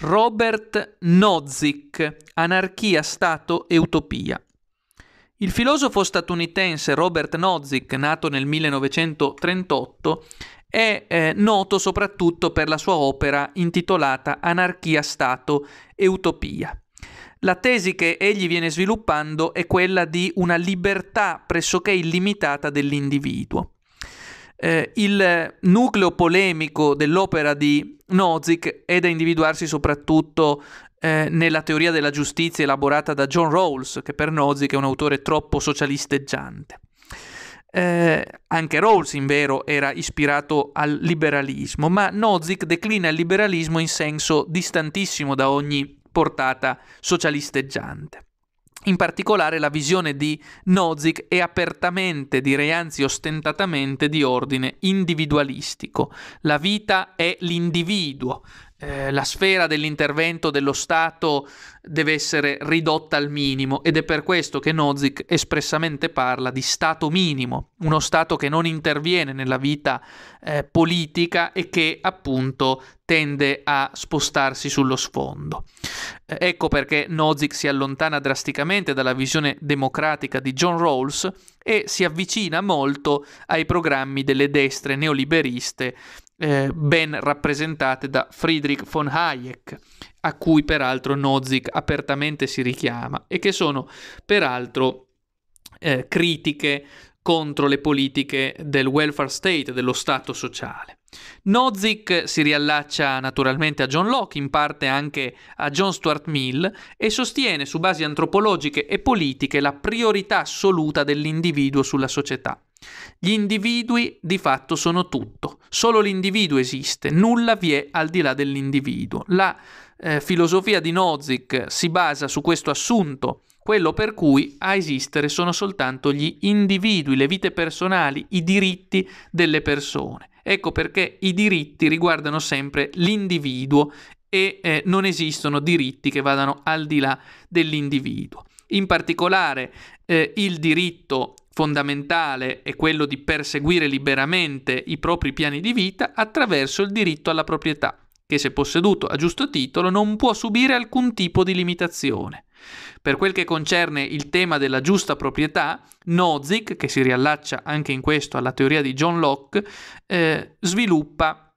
Robert Nozick, Anarchia, Stato e Utopia. Il filosofo statunitense Robert Nozick, nato nel 1938, è eh, noto soprattutto per la sua opera intitolata Anarchia, Stato e Utopia. La tesi che egli viene sviluppando è quella di una libertà pressoché illimitata dell'individuo eh, il nucleo polemico dell'opera di Nozick è da individuarsi soprattutto eh, nella teoria della giustizia elaborata da John Rawls, che per Nozick è un autore troppo socialisteggiante. Eh, anche Rawls, in vero, era ispirato al liberalismo, ma Nozick declina il liberalismo in senso distantissimo da ogni portata socialisteggiante. In particolare la visione di Nozick è apertamente, direi anzi ostentatamente, di ordine individualistico. La vita è l'individuo, eh, la sfera dell'intervento dello Stato deve essere ridotta al minimo ed è per questo che Nozick espressamente parla di Stato minimo, uno Stato che non interviene nella vita eh, politica e che appunto tende a spostarsi sullo sfondo. Eh, ecco perché Nozick si allontana drasticamente dalla visione democratica di John Rawls e si avvicina molto ai programmi delle destre neoliberiste eh, ben rappresentate da Friedrich von Hayek, a cui peraltro Nozick apertamente si richiama e che sono peraltro eh, critiche contro le politiche del welfare state, dello Stato sociale. Nozick si riallaccia naturalmente a John Locke, in parte anche a John Stuart Mill, e sostiene su basi antropologiche e politiche la priorità assoluta dell'individuo sulla società. Gli individui di fatto sono tutto, solo l'individuo esiste, nulla vi è al di là dell'individuo. La eh, filosofia di Nozick si basa su questo assunto, quello per cui a esistere sono soltanto gli individui, le vite personali, i diritti delle persone. Ecco perché i diritti riguardano sempre l'individuo e eh, non esistono diritti che vadano al di là dell'individuo. In particolare eh, il diritto fondamentale è quello di perseguire liberamente i propri piani di vita attraverso il diritto alla proprietà, che se posseduto a giusto titolo non può subire alcun tipo di limitazione. Per quel che concerne il tema della giusta proprietà, Nozick, che si riallaccia anche in questo alla teoria di John Locke, eh, sviluppa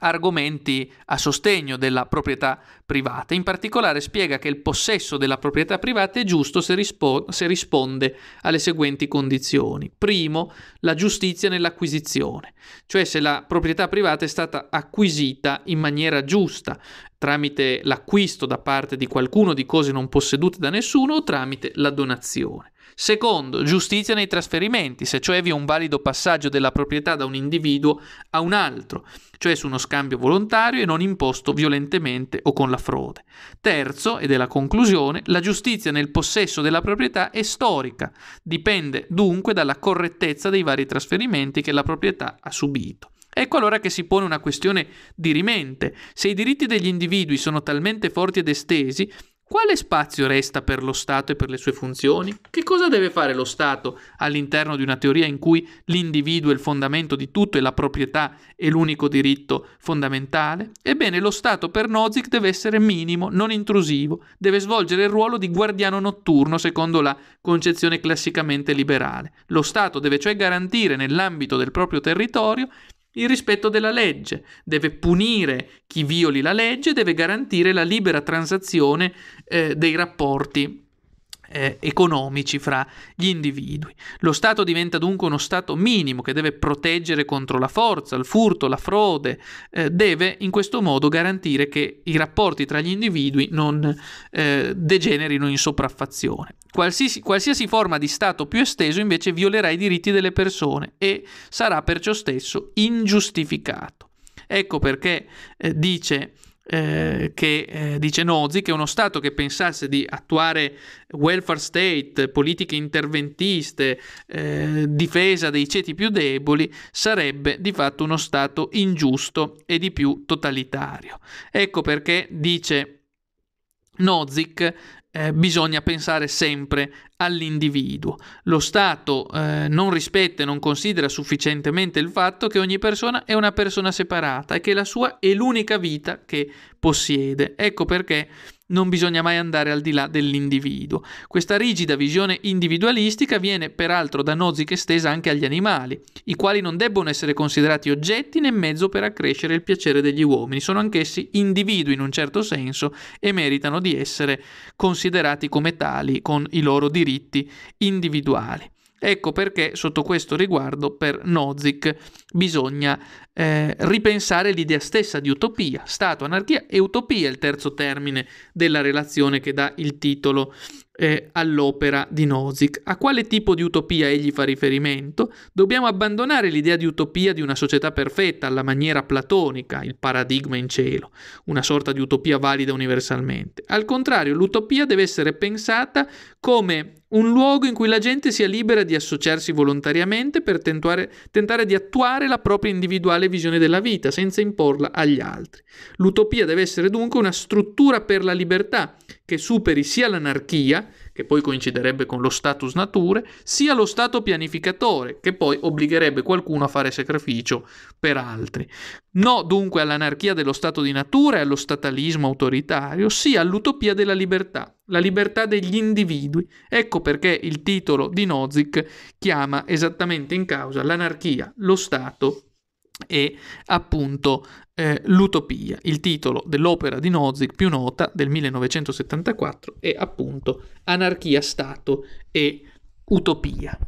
argomenti a sostegno della proprietà privata. In particolare spiega che il possesso della proprietà privata è giusto se, rispo- se risponde alle seguenti condizioni. Primo, la giustizia nell'acquisizione, cioè se la proprietà privata è stata acquisita in maniera giusta tramite l'acquisto da parte di qualcuno di cose non possedute da nessuno o tramite la donazione. Secondo, giustizia nei trasferimenti, se cioè vi è un valido passaggio della proprietà da un individuo a un altro, cioè su uno scambio volontario e non imposto violentemente o con la frode. Terzo, ed è la conclusione, la giustizia nel possesso della proprietà è storica, dipende dunque dalla correttezza dei vari trasferimenti che la proprietà ha subito. Ecco allora che si pone una questione dirimente. Se i diritti degli individui sono talmente forti ed estesi quale spazio resta per lo Stato e per le sue funzioni? Che cosa deve fare lo Stato all'interno di una teoria in cui l'individuo è il fondamento di tutto e la proprietà è l'unico diritto fondamentale? Ebbene, lo Stato per Nozick deve essere minimo, non intrusivo, deve svolgere il ruolo di guardiano notturno secondo la concezione classicamente liberale. Lo Stato deve cioè garantire nell'ambito del proprio territorio il rispetto della legge, deve punire chi violi la legge, deve garantire la libera transazione eh, dei rapporti eh, economici fra gli individui. Lo Stato diventa dunque uno Stato minimo che deve proteggere contro la forza, il furto, la frode, eh, deve in questo modo garantire che i rapporti tra gli individui non eh, degenerino in sopraffazione. Qualsiasi, qualsiasi forma di Stato più esteso invece violerà i diritti delle persone e sarà perciò stesso ingiustificato. Ecco perché eh, dice eh, che eh, dice Nozzi che uno Stato che pensasse di attuare welfare state, politiche interventiste, eh, difesa dei ceti più deboli, sarebbe di fatto uno Stato ingiusto e di più totalitario. Ecco perché dice Nozick eh, bisogna pensare sempre all'individuo. Lo Stato eh, non rispetta e non considera sufficientemente il fatto che ogni persona è una persona separata e che la sua è l'unica vita che possiede. Ecco perché non bisogna mai andare al di là dell'individuo. Questa rigida visione individualistica viene peraltro da Nozick estesa anche agli animali, i quali non debbono essere considerati oggetti né mezzo per accrescere il piacere degli uomini, sono anch'essi individui in un certo senso e meritano di essere considerati come tali con i loro diritti individuali. Ecco perché sotto questo riguardo per Nozick bisogna eh, ripensare l'idea stessa di utopia, Stato, anarchia e utopia è il terzo termine della relazione che dà il titolo eh, all'opera di Nozick. A quale tipo di utopia egli fa riferimento? Dobbiamo abbandonare l'idea di utopia di una società perfetta alla maniera platonica, il paradigma in cielo, una sorta di utopia valida universalmente. Al contrario, l'utopia deve essere pensata come un luogo in cui la gente sia libera di associarsi volontariamente per tentuare, tentare di attuare la propria individuale visione della vita senza imporla agli altri. L'utopia deve essere dunque una struttura per la libertà che superi sia l'anarchia che poi coinciderebbe con lo status nature, sia lo stato pianificatore, che poi obbligherebbe qualcuno a fare sacrificio per altri. No dunque all'anarchia dello stato di natura e allo statalismo autoritario, sia all'utopia della libertà, la libertà degli individui. Ecco perché il titolo di Nozick chiama esattamente in causa l'anarchia, lo stato e appunto eh, L'Utopia, il titolo dell'opera di Nozick più nota del 1974 è appunto Anarchia, Stato e Utopia.